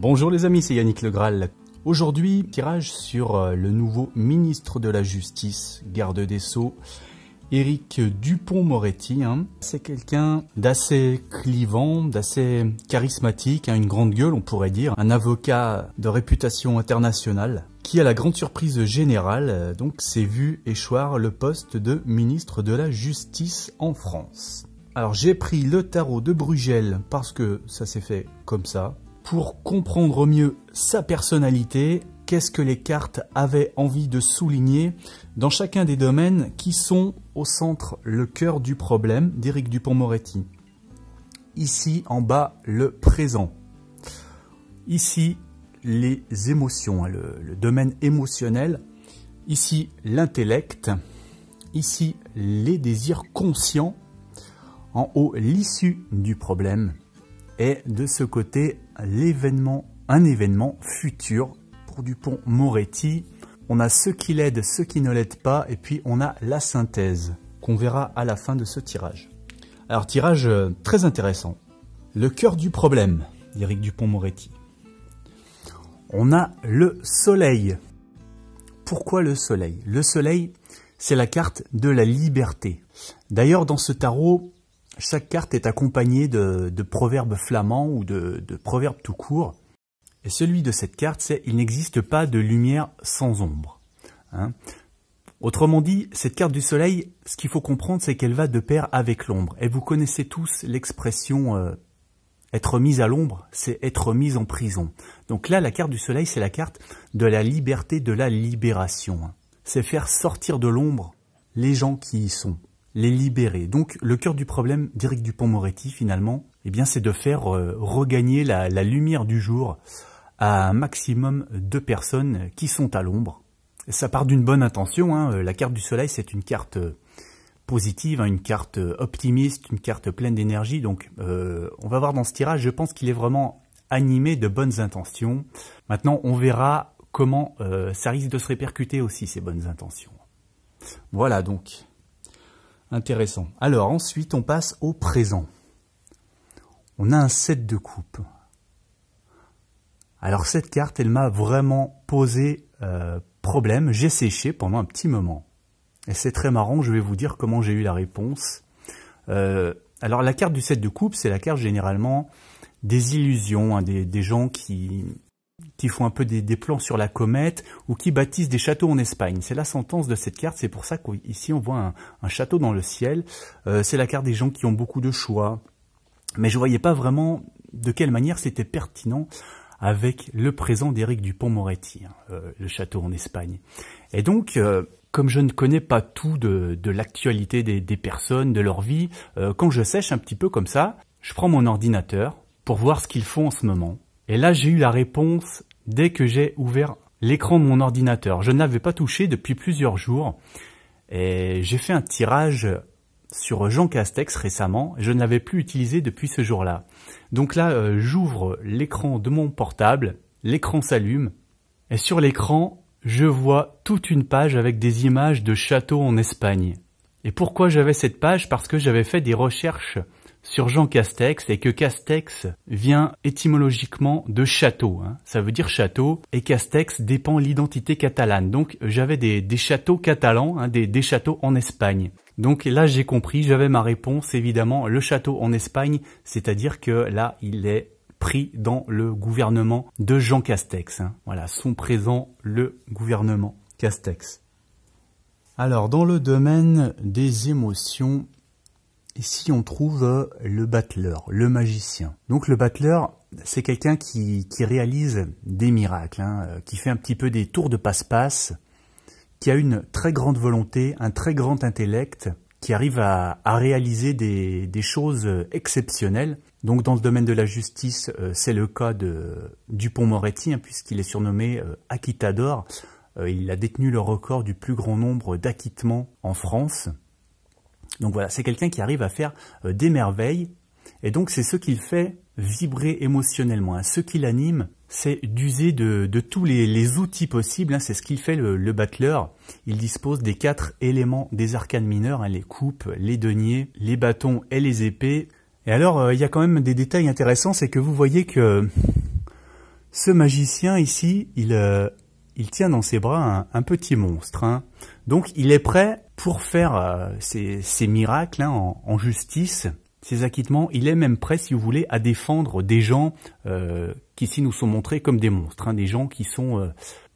Bonjour les amis, c'est Yannick Le Graal. Aujourd'hui, tirage sur euh, le nouveau ministre de la Justice, garde des Sceaux, Eric Dupont-Moretti. Hein. C'est quelqu'un d'assez clivant, d'assez charismatique, hein, une grande gueule on pourrait dire, un avocat de réputation internationale qui, à la grande surprise générale, euh, donc s'est vu échoir le poste de ministre de la Justice en France. Alors j'ai pris le tarot de Brugel parce que ça s'est fait comme ça, pour comprendre mieux sa personnalité, qu'est-ce que les cartes avaient envie de souligner dans chacun des domaines qui sont au centre, le cœur du problème d'Éric Dupont-Moretti. Ici, en bas, le présent. Ici, les émotions, hein, le, domaine émotionnel. Ici, l'intellect. Ici, les désirs conscients. En haut, l'issue du problème. Et de ce côté, l'événement, un événement futur pour Dupont-Moretti. On a ceux qui l'aident, ceux qui ne l'aident pas, et puis on a la synthèse qu'on verra à la fin de ce tirage. Alors tirage euh, très intéressant. Le cœur du problème Eric Dupont-Moretti. On a le soleil. Pourquoi le soleil Le soleil, c'est la carte de la liberté. D'ailleurs, dans ce tarot, chaque carte est accompagnée de, proverbes flamands ou de, proverbes tout court. Et celui de cette carte, c'est Il n'existe pas de lumière sans ombre. Hein. Autrement dit, cette carte du soleil, ce qu'il faut comprendre, c'est qu'elle va de pair avec l'ombre. Et vous connaissez tous l'expression euh, être mis à l'ombre, c'est être mis en prison. Donc là, la carte du soleil, c'est la carte de la liberté, de la libération. C'est faire sortir de l'ombre les gens qui y sont les libérer. Donc le cœur du problème d'Éric Dupont-Moretti finalement, eh bien c'est de faire euh, regagner la, lumière du jour à un maximum de personnes qui sont à l'ombre. Ça part d'une bonne intention, hein. euh, la carte du soleil c'est une carte euh, positive, hein, une carte optimiste, une carte pleine d'énergie, donc on va voir dans ce tirage, je pense qu'il est vraiment animé de bonnes intentions. Maintenant on verra comment ça risque de se répercuter aussi ces bonnes intentions. Voilà donc Intéressant. Alors ensuite, on passe au présent. On a un set de coupe. Alors cette carte, elle m'a vraiment posé euh, problème. J'ai séché pendant un petit moment. Et c'est très marrant, je vais vous dire comment j'ai eu la réponse. Euh, alors la carte du set de coupe, c'est la carte généralement des illusions, hein, des, gens qui, qui font un peu des, plans sur la comète ou qui bâtissent des châteaux en Espagne. C'est la sentence de cette carte, c'est pour ça qu'ici on voit un, château dans le ciel. Euh, c'est la carte des gens qui ont beaucoup de choix. Mais je voyais pas vraiment de quelle manière c'était pertinent avec le présent d'Éric Dupont-Moretti, hein, euh, le château en Espagne. Et donc, euh, comme je ne connais pas tout de, l'actualité des, personnes, de leur vie, quand je sèche un petit peu comme ça, je prends mon ordinateur pour voir ce qu'ils font en ce moment. Et là, j'ai eu la réponse dès que j'ai ouvert l'écran de mon ordinateur. Je n'avais pas touché depuis plusieurs jours et j'ai fait un tirage sur Jean Castex récemment. Je ne l'avais plus utilisé depuis ce jour-là. Donc là, euh, j'ouvre l'écran de mon portable, l'écran s'allume et sur l'écran, je vois toute une page avec des images de châteaux en Espagne. Et pourquoi j'avais cette page Parce que j'avais fait des recherches sur Jean Castex et que Castex vient étymologiquement de château. Hein. Ça veut dire château et Castex dépend l'identité catalane. Donc j'avais des, châteaux catalans, hein, des, châteaux en Espagne. Donc là j'ai compris, j'avais ma réponse évidemment, le château en Espagne, c'est-à-dire que là il est pris dans le gouvernement de Jean Castex. Hein. Voilà, sont présents le gouvernement Castex. Alors dans le domaine des émotions, Ici, on trouve euh, le battleur, le magicien. Donc le battleur, c'est quelqu'un qui, réalise des miracles, hein, euh, qui fait un petit peu des tours de passe-passe, qui a une très grande volonté, un très grand intellect, qui arrive à, réaliser des, choses euh, exceptionnelles. Donc dans le domaine de la justice, c'est le cas de Dupont-Moretti, hein, puisqu'il est surnommé Aquitador. Il a détenu le record du plus grand nombre d'acquittements en France. Donc voilà, c'est quelqu'un qui arrive à faire euh, des merveilles. Et donc c'est ce qu'il fait vibrer émotionnellement. Hein. Ce qui l'anime, c'est d'user de, tous les, outils possibles. Hein. C'est ce qu'il fait le, le, battleur. Il dispose des quatre éléments des arcanes mineurs, hein, les coupes, les deniers, les bâtons et les épées. Et alors, euh, il y a quand même des détails intéressants, c'est que vous voyez que ce magicien ici, il, euh, il tient dans ses bras un, petit monstre. Hein. Donc il est prêt pour faire euh, ces ses, miracles hein, en, justice, ses acquittements. Il est même prêt, si vous voulez, à défendre des gens euh, qui ici nous sont montrés comme des monstres, hein, des gens qui sont euh,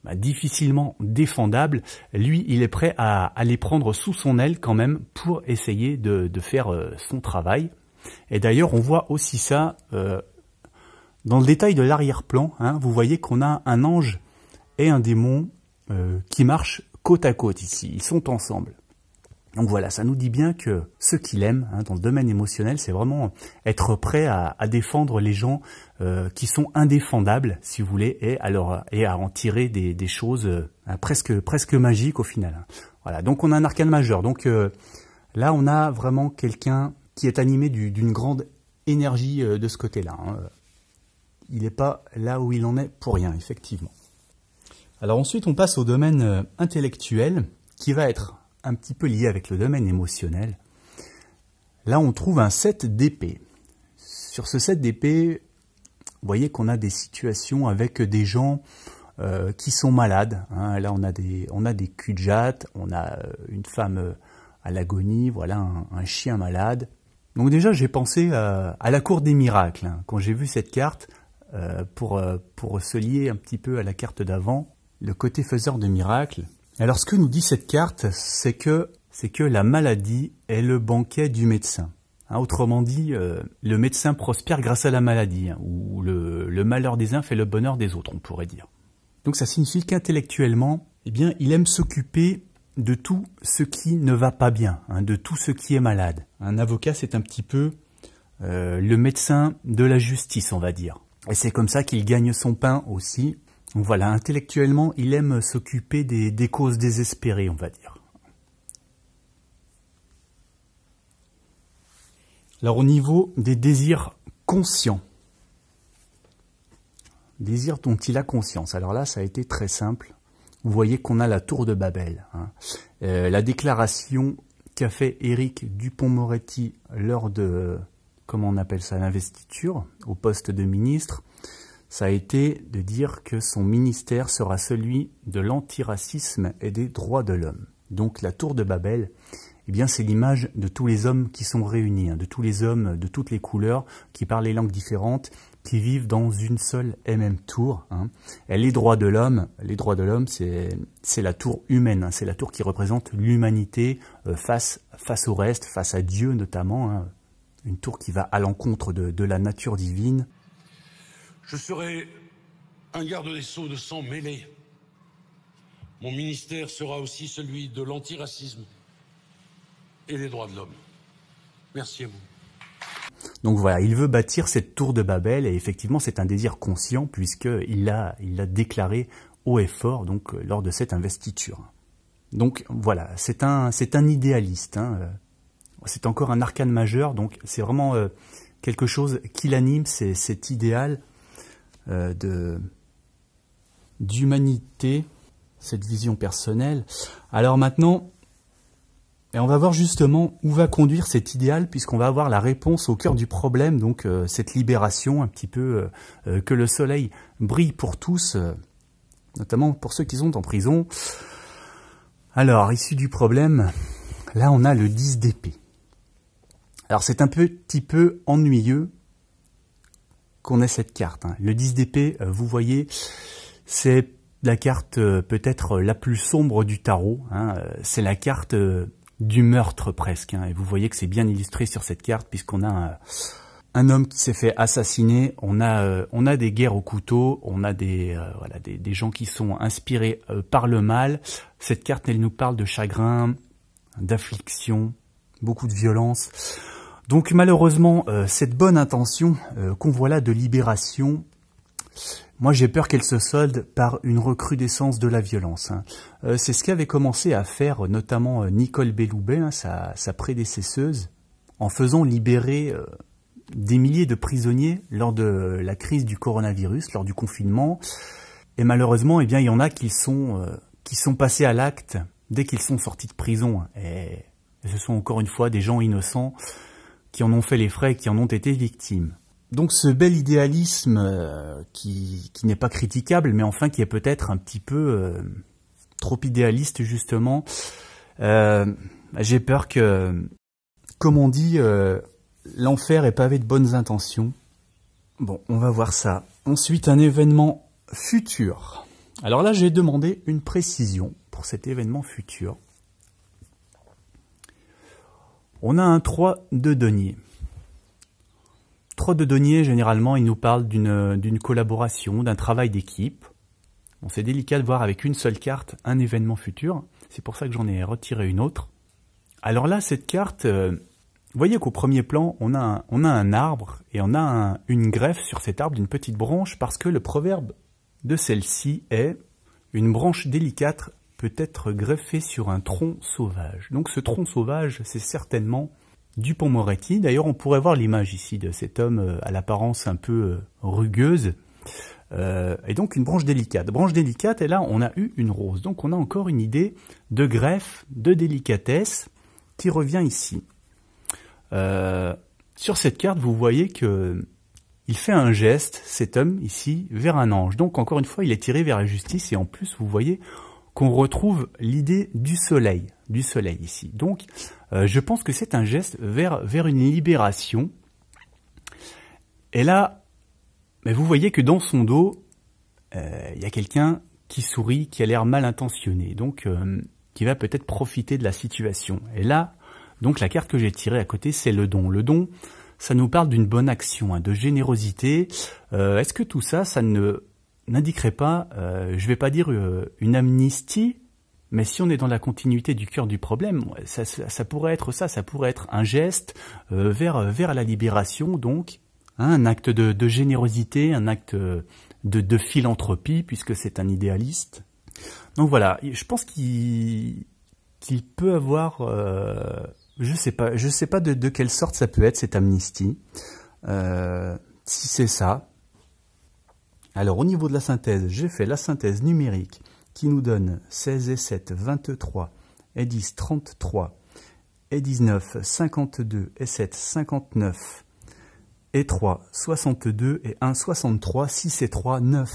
bah, difficilement défendables. Lui, il est prêt à, les prendre sous son aile quand même pour essayer de, faire son travail. Et d'ailleurs, on voit aussi ça dans le détail de l'arrière-plan. vous voyez qu'on a un ange et un démon euh, qui marche côte à côte ici, ils sont ensemble. Donc voilà, ça nous dit bien que ce qu'il aime hein, dans le domaine émotionnel, c'est vraiment être prêt à, défendre les gens euh, qui sont indéfendables, si vous voulez, et à, et à en tirer des, choses euh, hein, presque, presque magiques au final. Voilà, donc on a un arcane majeur. Donc là, on a vraiment quelqu'un qui est animé d'une grande énergie de ce côté-là. Hein. Il n'est pas là où il en est pour rien, effectivement. Alors ensuite, on passe au domaine euh, intellectuel, qui va être un petit peu lié avec le domaine émotionnel. Là, on trouve un 7 d'épée. Sur ce 7 d'épée, vous voyez qu'on a des situations avec des gens euh, qui sont malades. Hein. Là, on a des, on a des on a euh, une femme à l'agonie, voilà, un, chien malade. Donc déjà, j'ai pensé à, la cour des miracles. Hein. Quand j'ai vu cette carte, pour, pour se lier un petit peu à la carte d'avant, le côté faiseur de miracles. Alors ce que nous dit cette carte, c'est que, c'est que la maladie est le banquet du médecin. Hein, autrement dit, euh, le médecin prospère grâce à la maladie, hein, ou le, malheur des uns fait le bonheur des autres, on pourrait dire. Donc ça signifie qu'intellectuellement, eh bien, il aime s'occuper de tout ce qui ne va pas bien, hein, de tout ce qui est malade. Un avocat, c'est un petit peu euh, le médecin de la justice, on va dire. Et c'est comme ça qu'il gagne son pain aussi, voilà, intellectuellement, il aime s'occuper des, causes désespérées, on va dire. Alors au niveau des désirs conscients, désirs dont il a conscience. Alors là, ça a été très simple. Vous voyez qu'on a la tour de Babel. Hein. Euh, la déclaration qu'a fait Éric Dupont-Moretti lors de, comment on appelle ça, l'investiture au poste de ministre, ça a été de dire que son ministère sera celui de l'antiracisme et des droits de l'homme. Donc la tour de Babel, eh bien c'est l'image de tous les hommes qui sont réunis, hein, de tous les hommes de toutes les couleurs, qui parlent les langues différentes, qui vivent dans une seule et même tour. Hein. les droits de l'homme, les droits de l'homme, c'est la tour humaine, hein, c'est la tour qui représente l'humanité euh, face au reste, face à Dieu notamment. une tour qui va à l'encontre de la nature divine je serai un garde des sceaux de sang mêlé. Mon ministère sera aussi celui de l'antiracisme et des droits de l'homme. Merci à vous. Donc voilà, il veut bâtir cette tour de Babel et effectivement c'est un désir conscient puisqu'il l'a il déclaré haut et fort donc euh, lors de cette investiture. Donc voilà, c'est un, idéaliste. Hein, euh. C'est encore un arcane majeur, donc c'est vraiment euh, quelque chose qui l'anime, c'est cet idéal euh, de d'humanité, cette vision personnelle. Alors maintenant, et on va voir justement où va conduire cet idéal, puisqu'on va avoir la réponse au cœur du problème, donc euh, cette libération un petit peu, euh, que le soleil brille pour tous, notamment pour ceux qui sont en prison. Alors, issue du problème, là on a le 10 d'épée. Alors c'est un petit peu ennuyeux, qu'on a cette carte. Hein. Le 10 d'épée, euh, vous voyez, c'est la carte euh, peut-être la plus sombre du tarot. Hein. Euh, c'est la carte du meurtre presque. Hein. Et vous voyez que c'est bien illustré sur cette carte puisqu'on a un, homme qui s'est fait assassiner. On a, on a des guerres au couteau. On a des, voilà, des, gens qui sont inspirés par le mal. Cette carte, elle nous parle de chagrin, d'affliction, beaucoup de violence. Donc malheureusement, euh, cette bonne intention euh, qu'on voit là de libération, moi j'ai peur qu'elle se solde par une recrudescence de la violence. Hein. Euh, c'est ce qu'avait commencé à faire notamment Nicole Belloubet, hein, sa, prédécesseuse, en faisant libérer des milliers de prisonniers lors de la crise du coronavirus, lors du confinement. Et malheureusement, eh bien, il y en a qui sont, qui sont passés à l'acte dès qu'ils sont sortis de prison. Hein. Et ce sont encore une fois des gens innocents qui en ont fait les frais et qui en ont été victimes. Donc ce bel idéalisme euh, qui, n'est pas critiquable, mais enfin qui est peut-être un petit peu euh, trop idéaliste justement, euh, j'ai peur que, comme on dit, l'enfer est pavé de bonnes intentions. Bon, on va voir ça. Ensuite, un événement futur. Alors là, j'ai demandé une précision pour cet événement futur. On a un 3 de denier. 3 de denier, généralement, il nous parle d'une collaboration, d'un travail d'équipe. C'est délicat de voir avec une seule carte un événement futur. C'est pour ça que j'en ai retiré une autre. Alors là, cette carte, euh, vous voyez qu'au premier plan, on a, un, arbre et on a une greffe sur cet arbre d'une petite branche parce que le proverbe de celle-ci est « une branche délicate peut être greffé sur un tronc sauvage. Donc ce tronc sauvage, c'est certainement Dupont-Moretti. D'ailleurs, on pourrait voir l'image ici de cet homme euh, à l'apparence un peu euh, rugueuse. Euh, et donc une branche délicate. Branche délicate, et là, on a eu une rose. Donc on a encore une idée de greffe, de délicatesse qui revient ici. sur cette carte, vous voyez que il fait un geste, cet homme ici, vers un ange. Donc encore une fois, il est tiré vers la justice et en plus, vous voyez, qu'on retrouve l'idée du soleil, du soleil ici. Donc, euh, je pense que c'est un geste vers, vers une libération. Et là, mais vous voyez que dans son dos, euh, il y a quelqu'un qui sourit, qui a l'air mal intentionné, donc euh, qui va peut-être profiter de la situation. Et là, donc la carte que j'ai tirée à côté, c'est le don. Le don, ça nous parle d'une bonne action, hein, de générosité. Est-ce que tout ça, ça ne n'indiquerait pas, euh, je ne vais pas dire euh, une amnistie, mais si on est dans la continuité du cœur du problème, ça, ça, pourrait être ça, ça pourrait être un geste euh, vers, vers la libération, donc hein, un acte de, générosité, un acte de, philanthropie, puisque c'est un idéaliste. Donc voilà, je pense qu'il qu peut avoir, je sais pas, je sais pas de, de, quelle sorte ça peut être cette amnistie. si c'est ça, alors au niveau de la synthèse, j'ai fait la synthèse numérique qui nous donne 16 et 7, 23, et 10, 33, et 19, 52, et 7, 59, et 3, 62, et 1, 63, 6 et 3, 9.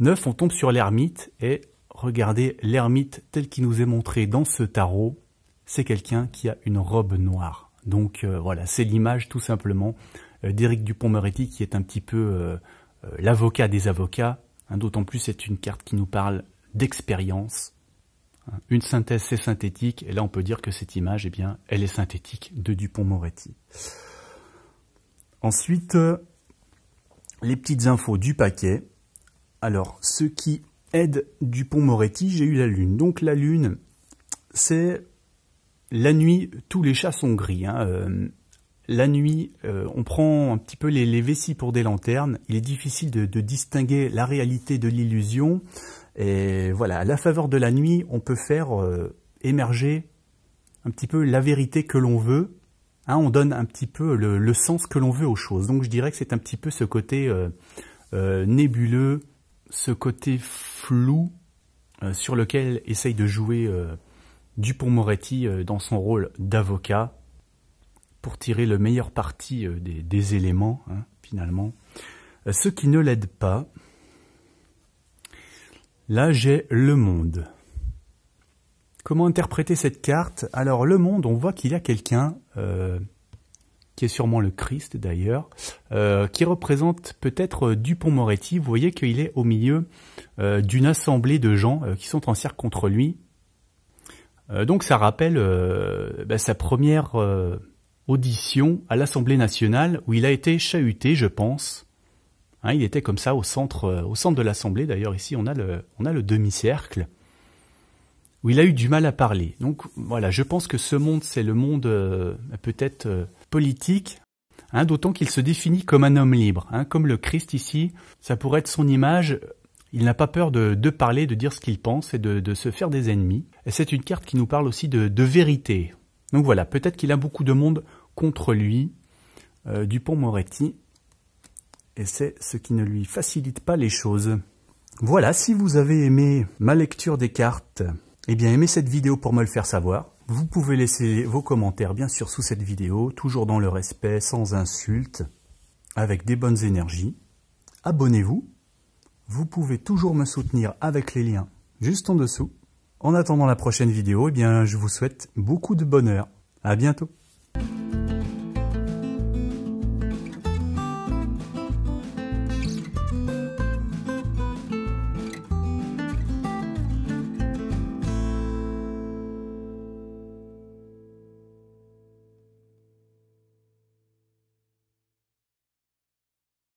9, on tombe sur l'ermite, et regardez, l'ermite tel qu'il nous est montré dans ce tarot, c'est quelqu'un qui a une robe noire. Donc euh, voilà, c'est l'image tout simplement euh, d'Éric Dupont-Moretti qui est un petit peu... Euh, euh, l'avocat des avocats, hein, d'autant plus c'est une carte qui nous parle d'expérience. Hein. Une synthèse, c'est synthétique, et là on peut dire que cette image, eh bien, elle est synthétique de Dupont-Moretti. Ensuite, euh, les petites infos du paquet. Alors, ce qui aide Dupont-Moretti, j'ai eu la Lune. Donc la Lune, c'est la nuit, tous les chats sont gris. Hein, euh, la nuit, euh, on prend un petit peu les, vessies pour des lanternes. Il est difficile de, distinguer la réalité de l'illusion. Et voilà, à la faveur de la nuit, on peut faire euh, émerger un petit peu la vérité que l'on veut. Hein, on donne un petit peu le, sens que l'on veut aux choses. Donc je dirais que c'est un petit peu ce côté euh, nébuleux, ce côté flou sur lequel essaye de jouer Dupont-Moretti dans son rôle d'avocat pour tirer le meilleur parti euh, des, éléments, hein, finalement. Euh, ce qui ne l'aide pas, là j'ai le monde. Comment interpréter cette carte Alors le monde, on voit qu'il y a quelqu'un, euh, qui est sûrement le Christ d'ailleurs, qui représente peut-être Dupont-Moretti. Vous voyez qu'il est au milieu d'une assemblée de gens qui sont en cercle contre lui. donc ça rappelle ben, sa première audition à l'Assemblée nationale où il a été chahuté, je pense. Hein, il était comme ça au centre, euh, au centre de l'Assemblée. D'ailleurs, ici, on a le, on a le demi-cercle où il a eu du mal à parler. Donc voilà, je pense que ce monde, c'est le monde euh, peut-être euh, politique, hein, d'autant qu'il se définit comme un homme libre, hein. comme le Christ ici. Ça pourrait être son image. Il n'a pas peur de, parler, de dire ce qu'il pense et de, se faire des ennemis. Et c'est une carte qui nous parle aussi de, de vérité. Donc voilà, peut-être qu'il a beaucoup de monde contre lui euh, Dupont-Moretti. Et c'est ce qui ne lui facilite pas les choses. Voilà, si vous avez aimé ma lecture des cartes, eh bien aimez cette vidéo pour me le faire savoir. Vous pouvez laisser vos commentaires bien sûr sous cette vidéo, toujours dans le respect, sans insultes, avec des bonnes énergies. Abonnez-vous. Vous pouvez toujours me soutenir avec les liens juste en dessous. En attendant la prochaine vidéo, eh bien, je vous souhaite beaucoup de bonheur. À bientôt.